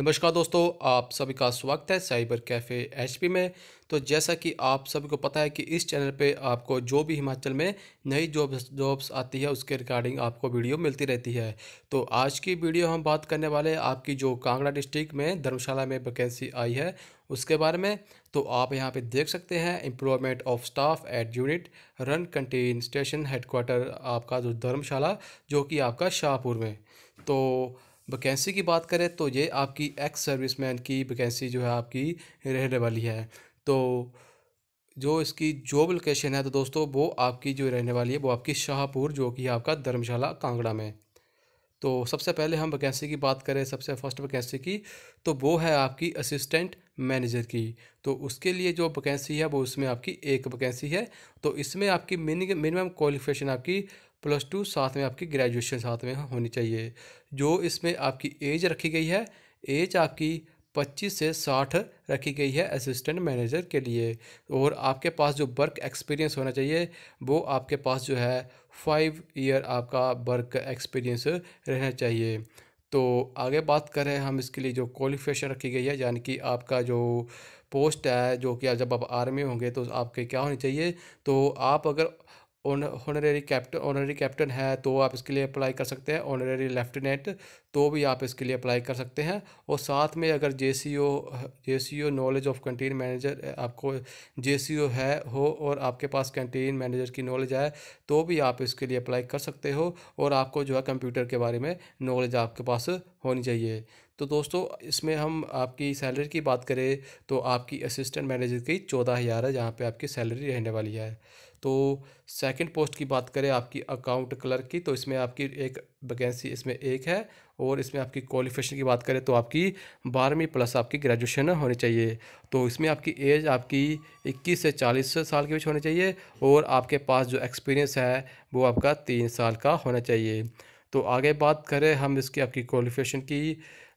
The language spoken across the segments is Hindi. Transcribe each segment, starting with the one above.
नमस्कार दोस्तों आप सभी का स्वागत है साइबर कैफ़े एचपी में तो जैसा कि आप सभी को पता है कि इस चैनल पे आपको जो भी हिमाचल में नई जॉब्स जॉब्स आती है उसके रिगार्डिंग आपको वीडियो मिलती रहती है तो आज की वीडियो हम बात करने वाले हैं आपकी जो कांगड़ा डिस्ट्रिक्ट में धर्मशाला में वैकेंसी आई है उसके बारे में तो आप यहाँ पर देख सकते हैं employment of staff at unit run canteen station headquarter आपका जो धर्मशाला जो कि आपका शाहपुर में तो वैकेंसी की बात करें तो ये आपकी एक्स सर्विसमैन की वैकेंसी जो है आपकी रहने वाली है तो जो इसकी जॉब लोकेशन है तो दोस्तों वो आपकी जो रहने वाली है वो आपकी शाहपुर जो कि है आपका धर्मशाला कांगड़ा में तो सबसे पहले हम वैकेंसी की बात करें सबसे फर्स्ट वैकेंसी की तो वो है आपकी असिस्टेंट मैनेजर की तो उसके लिए जो वैकेंसी है वो उसमें आपकी एक वैकेंसी है तो इसमें आपकी मिनिमम क्वालिफिकेशन आपकी प्लस टू साथ में आपकी ग्रेजुएशन साथ में होनी चाहिए जो इसमें आपकी एज रखी गई है एज आपकी पच्चीस से साठ रखी गई है असिस्टेंट मैनेजर के लिए और आपके पास जो वर्क एक्सपीरियंस होना चाहिए वो आपके पास जो है फाइव ईयर आपका वर्क एक्सपीरियंस रहना चाहिए तो आगे बात करें हम इसके लिए जो क्वालिफिकेशन रखी गई है यानी कि आपका जो पोस्ट है जो कि जब आप आर्मी होंगे तो आपके क्या होनी चाहिए तो आप अगर ऑनरेरी कैप्टन ऑनरेरी कैप्टन है तो आप इसके लिए अप्लाई कर सकते हैं ऑनरेरी लेफ्टिनेंट तो भी आप इसके लिए अप्लाई कर सकते हैं और साथ में अगर J C O J C O knowledge of canteen manager आपको जे सी ओ है हो और आपके पास कैंटीन मैनेजर की नॉलेज है तो भी आप इसके लिए अप्लाई कर सकते हो और आपको जो है कंप्यूटर के बारे में नॉलेज आपके पास होनी चाहिए तो दोस्तों इसमें हम आपकी सैलरी की बात करें तो आपकी असिस्टेंट मैनेजर की चौदह हज़ार है जहाँ पे आपकी सैलरी रहने वाली है तो सेकंड पोस्ट की बात करें आपकी अकाउंट क्लर्क की तो इसमें आपकी एक वैकेंसी इसमें एक है और इसमें आपकी क्वालिफिकेशन की बात करें तो आपकी बारहवीं प्लस आपकी ग्रेजुएशन होनी चाहिए तो इसमें आपकी एज आपकी इक्कीस से चालीस साल के बीच होनी चाहिए और आपके पास जो एक्सपीरियंस है वो आपका तीन साल का होना चाहिए तो आगे बात करें हम इसकी आपकी क्वालिफिकेशन की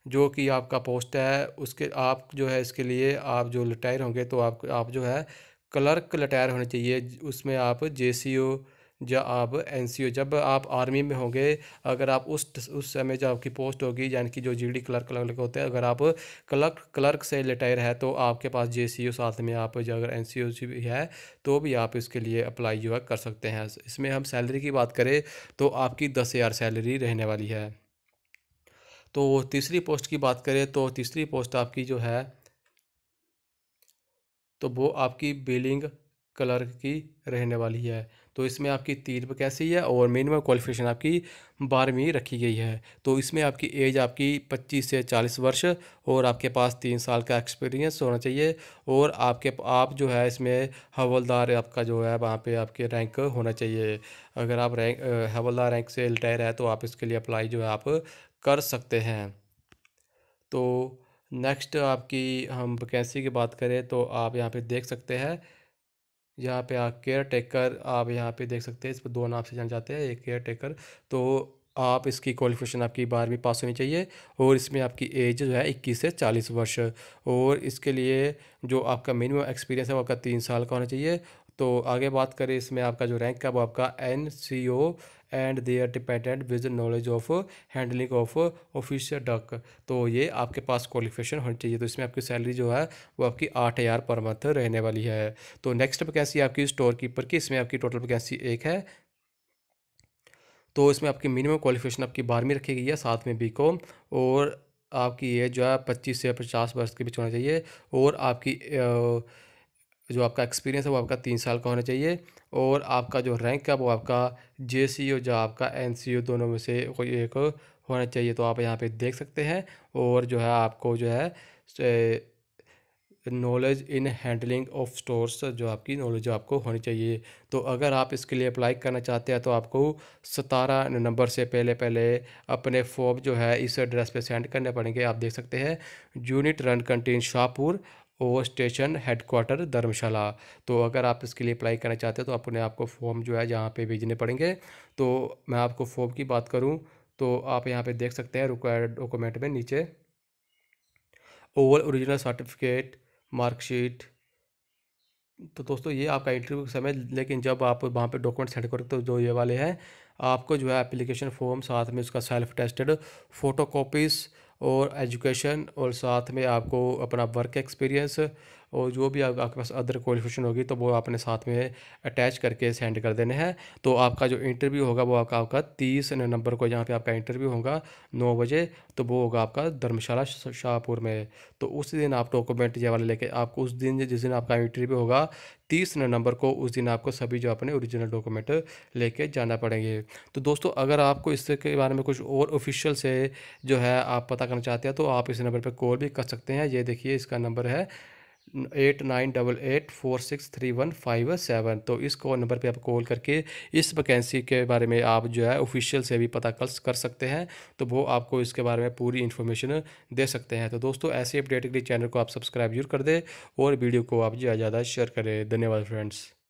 जो कि आपका पोस्ट है उसके आप जो है इसके लिए आप जो रिटायर होंगे तो आप आप जो है क्लर्क रिटायर होने चाहिए उसमें आप जे सी या आप एन सी ओ जब आप आर्मी में होंगे अगर आप उस उस समय जो आपकी पोस्ट होगी यानी कि जो जी डी क्लर्क क्लर्क होते हैं अगर आप क्लर्क क्लर्क से रिटायर है तो आपके पास जे सी साथ में आप जो अगर एन सी ओ भी है तो भी आप इसके लिए अप्लाई जो है कर सकते हैं इसमें हम सैलरी की बात करें तो आपकी दस हज़ार सैलरी रहने वाली है तो तीसरी पोस्ट की बात करें तो तीसरी पोस्ट आपकी जो है तो वो आपकी बिलिंग क्लर्क की रहने वाली है तो इसमें आपकी तीन कैसी है और मिनिमम क्वालिफिकेशन आपकी बारहवीं रखी गई है तो इसमें आपकी एज आपकी पच्चीस से चालीस वर्ष और आपके पास तीन साल का एक्सपीरियंस होना चाहिए और आपके आप जो है इसमें हवलदार आपका जो है वहाँ पे आपके रैंक होना चाहिए अगर आप रैंक हवलदार रैंक से रिटायर है तो आप इसके लिए अप्लाई जो है आप कर सकते हैं तो नेक्स्ट आपकी हम वैकेंसी की बात करें तो आप यहाँ पे देख सकते हैं यहाँ पे आप केयर टेकर आप यहाँ पे देख सकते हैं इस पर दो नाम से जाना चाहते हैं एक केयर टेकर तो आप इसकी क्वालिफिकेशन आपकी बारहवीं पास होनी चाहिए और इसमें आपकी एज जो है इक्कीस से चालीस वर्ष और इसके लिए जो आपका मिनिमम एक्सपीरियंस है वो आपका तीन साल का होना चाहिए तो आगे बात करें इसमें आपका जो रैंक है वो आपका N C O and their dependent with knowledge of handling of official dak तो ये आपके पास क्वालिफिकेशन होनी चाहिए तो इसमें आपकी सैलरी जो है वो आपकी आठ हज़ार पर मंथ रहने वाली है तो नेक्स्ट वैकेंसी आपकी स्टोर कीपर की इसमें आपकी टोटल वैकेंसी एक है तो इसमें आपकी मिनिमम क्वालिफिकेशन आपकी बारहवीं रखी गई है साथ में बी कॉम और आपकी एज जो है पच्चीस से पचास वर्ष के बीच होना चाहिए और आपकी आ, जो आपका एक्सपीरियंस है वो आपका तीन साल का होना चाहिए और आपका जो रैंक है वो आपका जे सी ओ या आपका एन सी ओ दोनों में से कोई एक होना चाहिए तो आप यहाँ पे देख सकते हैं और जो है आपको जो है knowledge in handling of stores जो आपकी नॉलेज आपको होनी चाहिए तो अगर आप इसके लिए अप्लाई करना चाहते हैं तो आपको सतारह नंबर से पहले पहले अपने फॉर्म जो है इस एड्रेस पे सेंड करने पड़ेंगे आप देख सकते हैं unit run canteen Shahpur over station headquarter Dharamshala तो अगर आप इसके लिए अप्लाई करना चाहते हो तो अपने आपको फॉर्म जो है यहाँ पे भेजने पड़ेंगे तो मैं आपको फॉर्म की बात करूँ तो आप यहाँ पे देख सकते हैं रिक्वायर्ड डॉक्यूमेंट में नीचे ओवर ओरिजिनल सर्टिफिकेट मार्कशीट तो दोस्तों ये आपका इंटरव्यू समय लेकिन जब आप वहाँ पर डॉक्यूमेंट सेंड करोगे तो जो ये वाले हैं आपको जो है एप्लीकेशन फॉर्म साथ में उसका सेल्फ टेस्टेड फ़ोटो कॉपीज़ और एजुकेशन और साथ में आपको अपना वर्क एक्सपीरियंस और जो भी आप, आपके पास अदर क्वालिफिकेशन होगी तो वो आपने साथ में अटैच करके सेंड कर देने हैं तो आपका जो इंटरव्यू होगा वो आपका आपका तीस नंबर को यहाँ पे आपका इंटरव्यू होगा नौ बजे तो वो होगा आपका धर्मशाला शाहपुर में तो उस दिन आप डॉक्यूमेंट ये वाले लेके आपको उस दिन जिस दिन आपका इंटरव्यू होगा तीस नंबर को उस दिन आपको सभी जो अपने ओरिजिनल डॉक्यूमेंट लेके जाना पड़ेंगे तो दोस्तों अगर आपको इसके बारे में कुछ और ऑफिशियल से जो है आप पता करना चाहते हैं तो आप इस नंबर पर कॉल भी कर सकते हैं ये देखिए इसका नंबर है eight nine double eight four six three one five seven तो इस कॉल नंबर पे आप कॉल करके इस वैकेंसी के बारे में आप जो है ऑफिशियल से भी पता कर कर सकते हैं तो वो आपको इसके बारे में पूरी इन्फॉर्मेशन दे सकते हैं तो दोस्तों ऐसे अपडेट के लिए चैनल को आप सब्सक्राइब जरूर कर दें और वीडियो को आप ज़्यादा ज़्यादा शेयर करें धन्यवाद फ्रेंड्स